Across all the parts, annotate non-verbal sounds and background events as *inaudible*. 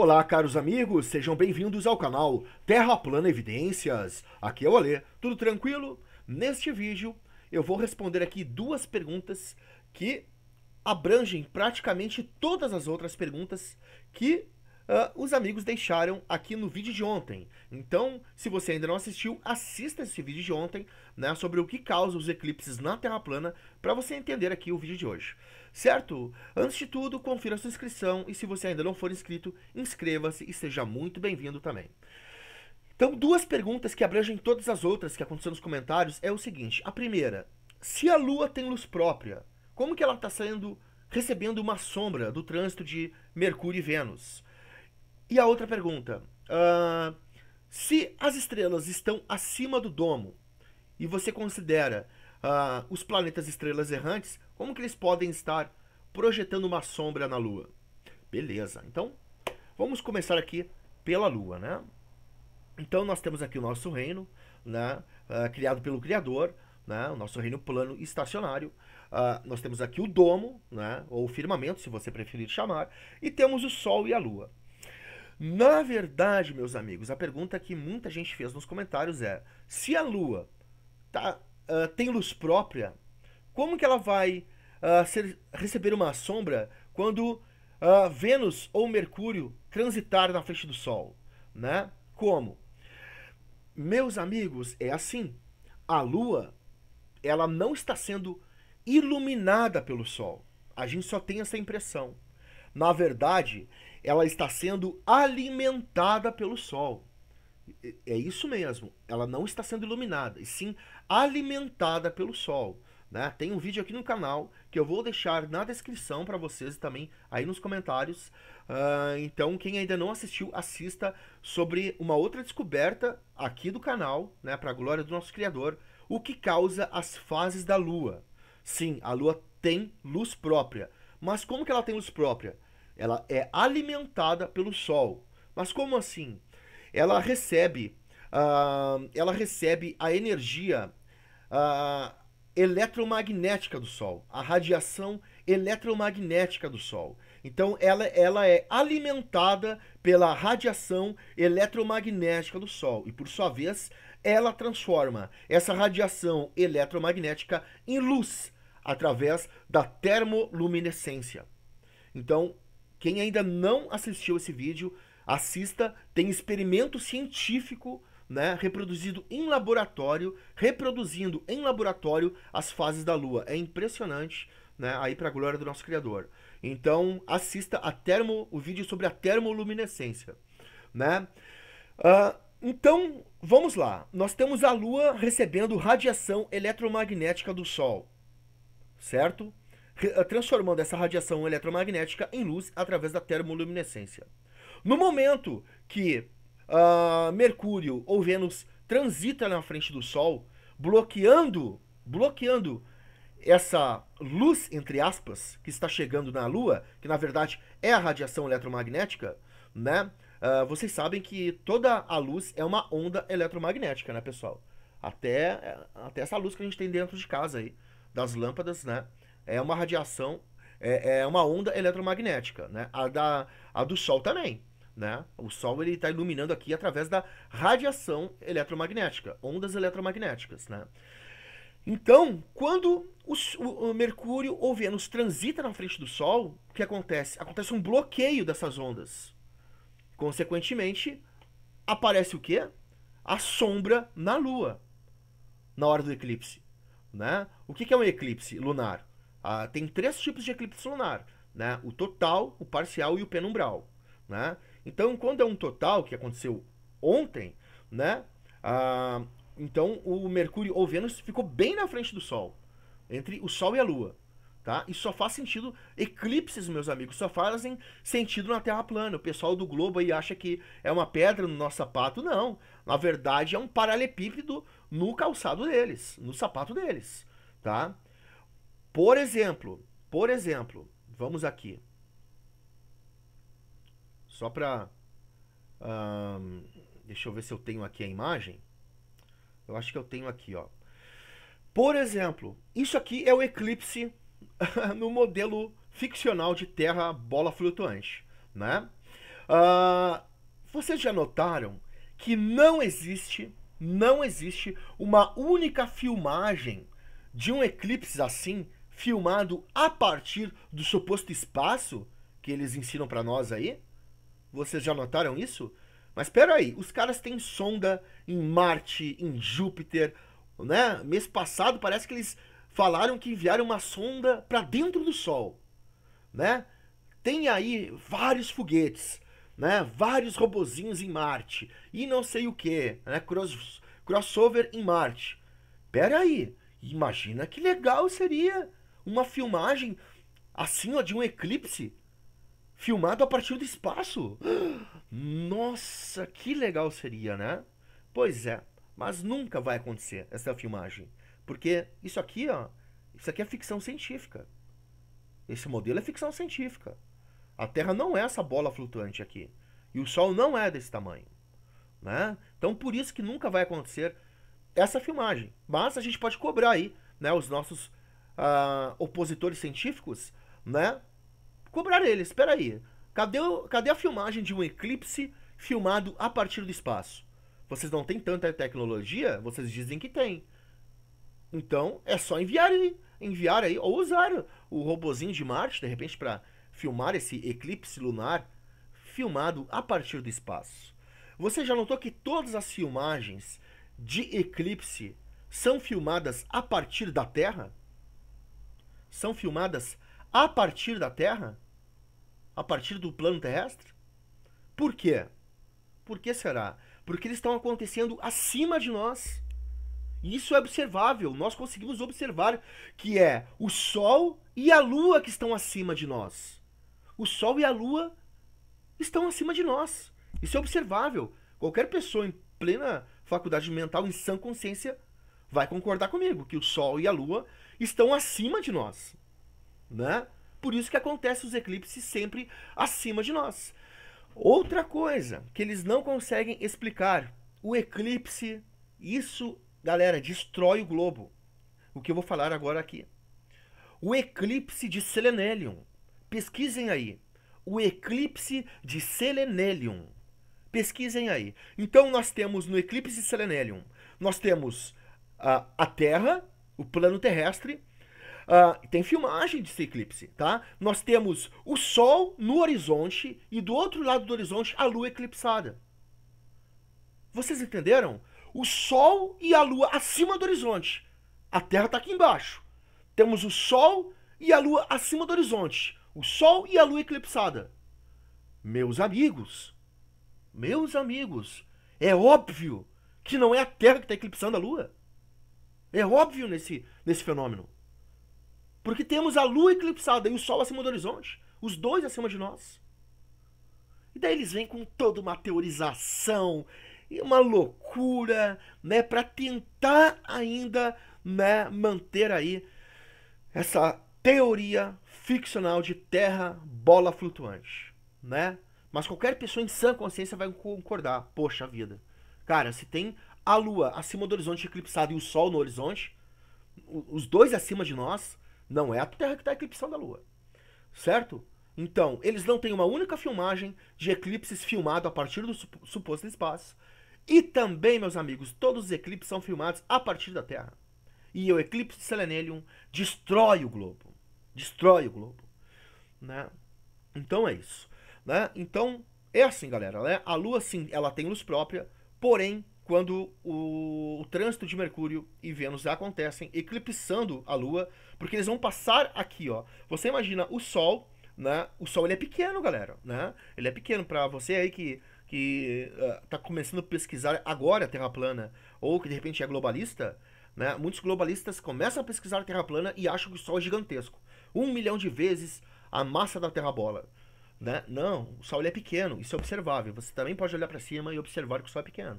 Olá, caros amigos, sejam bem-vindos ao canal Terra Plana Evidências. Aqui é o Alê, tudo tranquilo? Neste vídeo eu vou responder aqui duas perguntas que abrangem praticamente todas as outras perguntas que Uh, os amigos deixaram aqui no vídeo de ontem. Então, se você ainda não assistiu, assista esse vídeo de ontem, né, sobre o que causa os eclipses na Terra plana, para você entender aqui o vídeo de hoje certo? Antes de tudo, confira sua inscrição e se você ainda não for inscrito, inscreva-se e seja muito bem-vindo também. Então, duas perguntas que abrangem todas as outras que aconteceram nos comentários é o seguinte: a primeira, se a Lua tem luz própria, como que ela está sendo recebendo uma sombra do trânsito de Mercúrio e Vênus? E a outra pergunta, uh, se as estrelas estão acima do domo e você considera uh, os planetas estrelas errantes como que eles podem estar projetando uma sombra na Lua? Beleza, então vamos começar aqui pela Lua, né? Então nós temos aqui o nosso reino, né? Uh, criado pelo Criador, né? o nosso reino plano estacionário. Uh, nós temos aqui o domo, né? ou firmamento, se você preferir chamar, e temos o Sol e a Lua. Na verdade, meus amigos, a pergunta que muita gente fez nos comentários é: se a Lua tá, uh, tem luz própria, como que ela vai ah, ser, receber uma sombra quando uh, Vênus ou Mercúrio transitar na frente do Sol, né? Como? Meus amigos, é assim. A Lua, ela não está sendo iluminada pelo Sol. A gente só tem essa impressão. Na verdade, ela está sendo alimentada pelo Sol. É, é isso mesmo. Ela não está sendo iluminada, e sim alimentada pelo Sol. Né? Tem um vídeo aqui no canal que eu vou deixar na descrição para vocês e também aí nos comentários. Uh, então, quem ainda não assistiu, assista sobre uma outra descoberta aqui do canal, né, para a glória do nosso Criador, o que causa as fases da Lua. Sim, a Lua tem luz própria. Mas como que ela tem luz própria? Ela é alimentada pelo Sol. Mas como assim? Ela recebe, uh, ela recebe a energia. Uh, eletromagnética do Sol, a radiação eletromagnética do Sol. Então ela, ela é alimentada pela radiação eletromagnética do Sol e, por sua vez, ela transforma essa radiação eletromagnética em luz através da termoluminescência. Então, quem ainda não assistiu esse vídeo, assista, tem experimento científico né, reproduzido em laboratório, reproduzindo em laboratório as fases da Lua. É impressionante, né, aí para a glória do nosso Criador. Então, assista a termo, o vídeo sobre a termoluminescência, né? Uh, então, vamos lá. Nós temos a Lua recebendo radiação eletromagnética do Sol, certo? Ah, transformando essa radiação eletromagnética em luz através da termoluminescência. No momento que uh, Mercúrio ou Vênus transita na frente do Sol, bloqueando, bloqueando essa luz, entre aspas, que está chegando na Lua, que na verdade é a radiação eletromagnética, né? Uh, vocês sabem que toda a luz é uma onda eletromagnética, né, pessoal? Até, até essa luz que a gente tem dentro de casa aí, das lâmpadas, né? É uma radiação, é, é uma onda eletromagnética, né? A, da, a do Sol também, né? O Sol ele está iluminando aqui através da radiação eletromagnética, ondas eletromagnéticas. Né? Então, quando o, o Mercúrio ou Vênus transita na frente do Sol, o que acontece? Acontece um bloqueio dessas ondas. Consequentemente, aparece o quê? A sombra na Lua, na hora do eclipse. Né? O que, que é um eclipse lunar? Ah, tem três tipos de eclipse lunar: né? o total, o parcial e o penumbral. Né? Então, quando é um total, que aconteceu ontem, né? Ah, então, o Mercúrio ou Vênus ficou bem na frente do Sol, entre o Sol e a Lua. Tá? E só faz sentido eclipses, meus amigos, só fazem sentido na Terra plana. O pessoal do globo aí acha que é uma pedra no nosso sapato, não. Na verdade é um paralelepípedo no calçado deles, no sapato deles, tá? Por exemplo, por exemplo, vamos aqui. Só para. Um, deixa eu ver se eu tenho aqui a imagem. Eu acho que eu tenho aqui, ó. Por exemplo, isso aqui é o eclipse *laughs* no modelo ficcional de Terra bola flutuante, né? Uh, vocês já notaram que não existe, não existe uma única filmagem de um eclipse assim filmado a partir do suposto espaço que eles ensinam para nós aí? Vocês já notaram isso? Mas espera aí, os caras têm sonda em Marte, em Júpiter, né? Mês passado parece que eles falaram que enviaram uma sonda para dentro do Sol, né? Tem aí vários foguetes, né? Vários robozinhos em Marte e não sei o que, né? Cross, crossover em Marte. Pera aí, imagina que legal seria uma filmagem assim ó de um eclipse filmado a partir do espaço. Nossa, que legal seria, né? Pois é, mas nunca vai acontecer essa filmagem, porque isso aqui, ó, isso aqui é ficção científica. Esse modelo é ficção científica. A Terra não é essa bola flutuante aqui, e o Sol não é desse tamanho, né? Então por isso que nunca vai acontecer essa filmagem. Mas a gente pode cobrar aí, né, os nossos uh, opositores científicos, né, Cobrar ele, espera aí. Cadê, cadê a filmagem de um eclipse filmado a partir do espaço? Vocês não têm tanta tecnologia? Vocês dizem que tem. Então, é só enviar aí, enviar aí ou usar o robozinho de Marte, de repente, para filmar esse eclipse lunar filmado a partir do espaço. Você já notou que todas as filmagens de eclipse são filmadas a partir da Terra? São filmadas a partir da Terra? a partir do plano terrestre? Por quê? Por que será? Porque eles estão acontecendo acima de nós. E isso é observável, nós conseguimos observar que é o Sol e a Lua que estão acima de nós. O Sol e a Lua estão acima de nós. Isso é observável. Qualquer pessoa em plena faculdade mental, em sã consciência, vai concordar comigo que o Sol e a Lua estão acima de nós, né? Por isso que acontece os eclipses sempre acima de nós. Outra coisa que eles não conseguem explicar, o eclipse, isso, galera, destrói o globo. O que eu vou falar agora aqui. O eclipse de Selenelium. Pesquisem aí. O eclipse de Selenelium. Pesquisem aí. Então nós temos no eclipse de Selenelium, nós temos a, a Terra, o plano terrestre, Uh, tem filmagem desse eclipse, tá? Nós temos o Sol no horizonte e do outro lado do horizonte a Lua eclipsada. Vocês entenderam? O Sol e a Lua acima do horizonte. A Terra está aqui embaixo. Temos o Sol e a Lua acima do horizonte. O Sol e a Lua eclipsada. Meus amigos, meus amigos, é óbvio que não é a Terra que está eclipsando a Lua. É óbvio nesse, nesse fenômeno. Porque temos a lua eclipsada e o sol acima do horizonte, os dois acima de nós. E daí eles vêm com toda uma teorização e uma loucura, né, para tentar ainda, né, manter aí essa teoria ficcional de terra bola flutuante, né? Mas qualquer pessoa em sã consciência vai concordar. Poxa vida. Cara, se tem a lua acima do horizonte eclipsada e o sol no horizonte, os dois acima de nós, não é a Terra que está eclipsando a Lua. Certo? Então, eles não têm uma única filmagem de eclipses filmado a partir do suposto espaço. E também, meus amigos, todos os eclipses são filmados a partir da Terra. E o eclipse de Selenelium destrói o globo. Destrói o globo. Né? Então é isso. Né? Então, é assim, galera. Né? A Lua, sim, ela tem luz própria, porém, quando o, o, trânsito de Mercúrio e Vênus acontecem, eclipsando a Lua, porque eles vão passar aqui, ó. Você imagina o Sol, né? O Sol ele é pequeno, galera, né? Ele é pequeno para você aí que que uh, tá começando a pesquisar agora a Terra plana ou que de repente é globalista, né? Muitos globalistas começam a pesquisar a Terra plana e acham que o Sol é gigantesco, um milhão de vezes a massa da Terra bola. Né? Não, o Sol ele é pequeno, isso é observável. Você também pode olhar para cima e observar que o Sol é pequeno.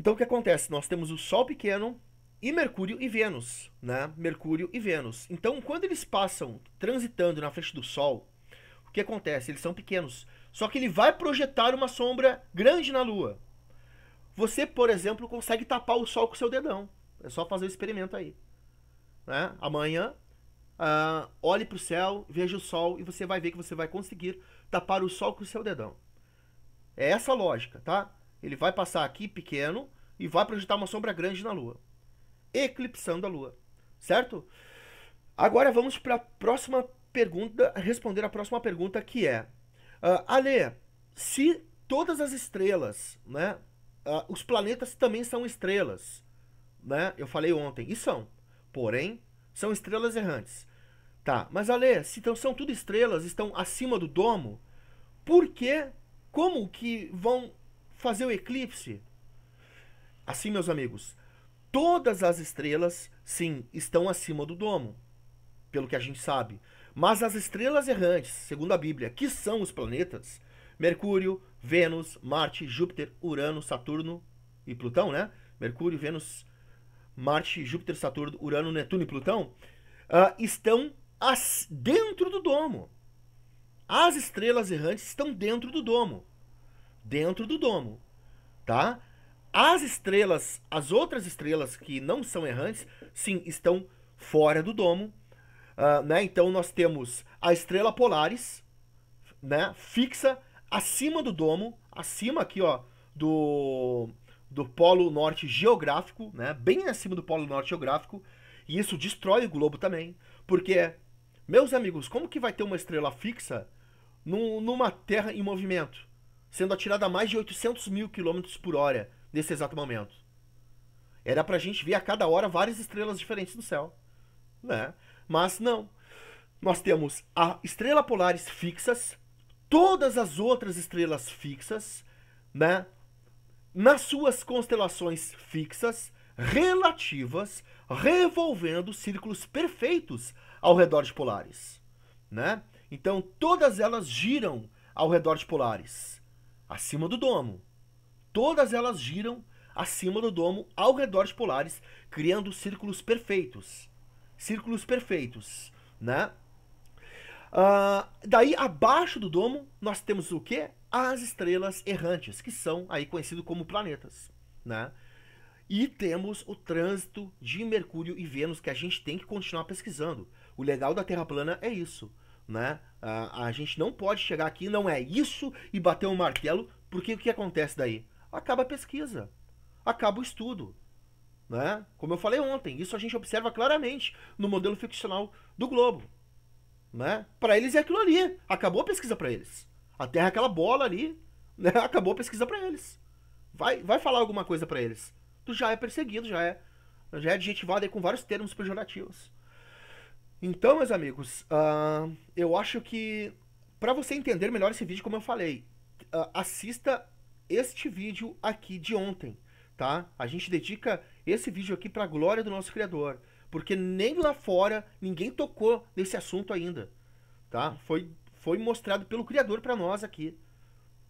Então o que acontece? Nós temos o Sol pequeno e Mercúrio e Vênus, né? Mercúrio e Vênus. Então quando eles passam transitando na frente do Sol, o que acontece? Eles são pequenos. Só que ele vai projetar uma sombra grande na Lua. Você, por exemplo, consegue tapar o Sol com seu dedão. É só fazer o experimento aí. Né? Amanhã, uh, olhe para o céu, veja o Sol e você vai ver que você vai conseguir tapar o Sol com o seu dedão. É essa a lógica, tá? Ele vai passar aqui pequeno e vai projetar uma sombra grande na Lua, eclipsando a Lua, certo? Agora vamos para a próxima pergunta, responder a próxima pergunta que é, uh, ah, Ale, se todas as estrelas, né, uh, os planetas também são estrelas, né? Eu falei ontem, e são, porém são estrelas errantes. Tá, mas Ale, se então são tudo estrelas, estão acima do domo, por que, como que vão fazer o eclipse. Assim, meus amigos, todas as estrelas, sim, estão acima do domo, pelo que a gente sabe. Mas as estrelas errantes, segundo a Bíblia, que são os planetas, Mercúrio, Vênus, Marte, Júpiter, Urano, Saturno e Plutão, né? Mercúrio, Vênus, Marte, Júpiter, Saturno, Urano, Netuno e Plutão, uh, estão as, dentro do domo. As estrelas errantes estão dentro do domo dentro do domo, tá? As estrelas, as outras estrelas que não são errantes, sim, estão fora do domo, uh, né? Então nós temos a estrela Polaris, né? Fixa acima do domo, acima aqui, ó, do do polo norte geográfico, né? Bem acima do polo norte geográfico, e isso destrói o globo também, porque meus amigos, como que vai ter uma estrela fixa num, numa Terra em movimento? sendo atirada a mais de 800 mil quilômetros por hora nesse exato momento. Era para a gente ver a cada hora várias estrelas diferentes no céu, né? Mas não. Nós temos a estrela polares fixas, todas as outras estrelas fixas, né? Nas suas constelações fixas, relativas, revolvendo círculos perfeitos ao redor de polares, né? Então todas elas giram ao redor de polares acima do domo. Todas elas giram acima do domo ao redor de polares, criando círculos perfeitos. Círculos perfeitos, né? Uh, daí, abaixo do domo, nós temos o quê? As estrelas errantes, que são aí conhecidos como planetas, né? E temos o trânsito de Mercúrio e Vênus, que a gente tem que continuar pesquisando. O legal da Terra plana é isso né? A, ah, a gente não pode chegar aqui, não é isso, e bater o um martelo, porque o que acontece daí? Acaba a pesquisa, acaba o estudo. Né? Como eu falei ontem, isso a gente observa claramente no modelo ficcional do Globo. Né? Para eles é aquilo ali, acabou a pesquisa para eles. A Terra é aquela bola ali, *laughs* né? acabou a pesquisa para eles. Vai, vai falar alguma coisa para eles. Tu já é perseguido, já é, já é adjetivado aí com vários termos pejorativos. Então, meus amigos, uh, eu acho que para você entender melhor esse vídeo, como eu falei, uh, assista este vídeo aqui de ontem, tá? A gente dedica esse vídeo aqui para a glória do nosso Criador, porque nem lá fora ninguém tocou nesse assunto ainda, tá? Foi, foi mostrado pelo Criador para nós aqui,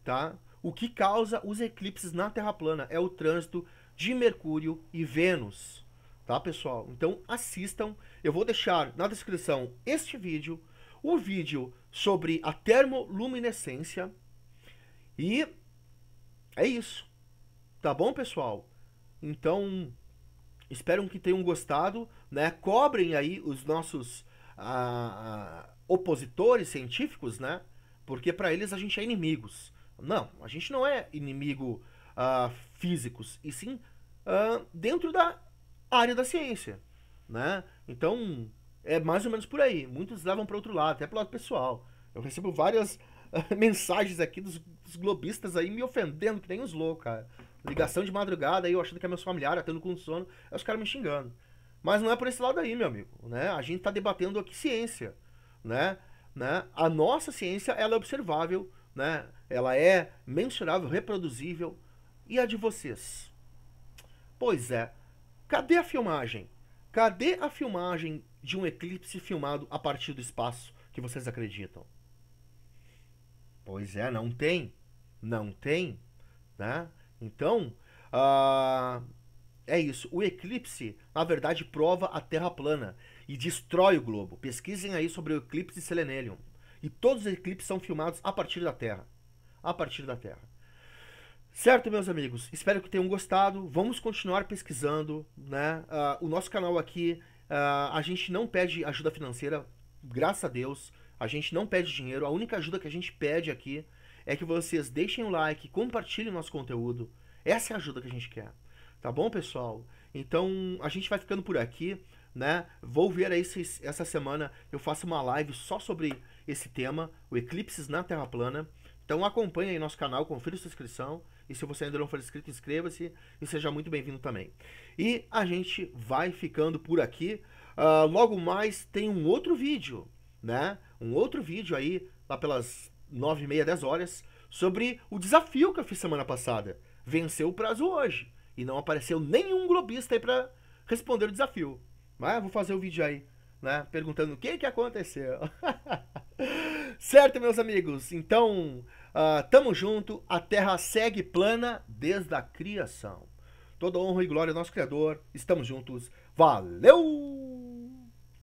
tá? O que causa os eclipses na Terra plana é o trânsito de Mercúrio e Vênus, tá, pessoal? Então assistam. Eu vou deixar na descrição este vídeo, o vídeo sobre a termoluminescência e é isso. Tá bom, pessoal? Então, espero que tenham gostado, né? Cobrem aí os nossos ah, ah opositores científicos, né? Porque para eles a gente é inimigos. Não, a gente não é inimigo ah, físicos, e sim ah, dentro da área da ciência, né? Então, é mais ou menos por aí. Muitos levam para outro lado, até para o lado pessoal. Eu recebo várias *laughs* mensagens aqui dos, dos, globistas aí me ofendendo, que nem os loucos, cara. Ligação de madrugada, aí eu achando que é meus familiares, tendo com sono, aí os caras me xingando. Mas não é por esse lado aí, meu amigo, né? A gente está debatendo aqui ciência, né? né? A nossa ciência, ela é observável, né? Ela é mensurável, reproduzível. E a de vocês? Pois é, Cadê a filmagem? Cadê a filmagem de um eclipse filmado a partir do espaço que vocês acreditam? Pois é, não tem. Não tem. Né? Então, uh, é isso. O eclipse, na verdade, prova a Terra plana e destrói o globo. Pesquisem aí sobre o eclipse de Selenelium. E todos os eclipses são filmados a partir da Terra. A partir da Terra. Certo, meus amigos? Espero que tenham gostado. Vamos continuar pesquisando, né? Uh, o nosso canal aqui, uh, a gente não pede ajuda financeira, graças a Deus. A gente não pede dinheiro. A única ajuda que a gente pede aqui é que vocês deixem o like, compartilhem o nosso conteúdo. Essa é a ajuda que a gente quer. Tá bom, pessoal? Então, a gente vai ficando por aqui, né? Vou ver aí se essa semana eu faço uma live só sobre esse tema, o eclipses na Terra plana. Então acompanhe aí nosso canal, confira sua inscrição. E se você ainda não for inscrito, inscreva-se e seja muito bem-vindo também. E a gente vai ficando por aqui. Uh, logo mais tem um outro vídeo, né? Um outro vídeo aí, lá pelas nove e meia, dez horas, sobre o desafio que eu fiz semana passada. Venceu o prazo hoje. E não apareceu nenhum globista aí pra responder o desafio. Mas vou fazer o vídeo aí, né? Perguntando o que que aconteceu. *laughs* certo, meus amigos? Então, Uh, tamo junto, a terra segue plana desde a criação. Toda honra e glória ao nosso Criador. Estamos juntos. Valeu!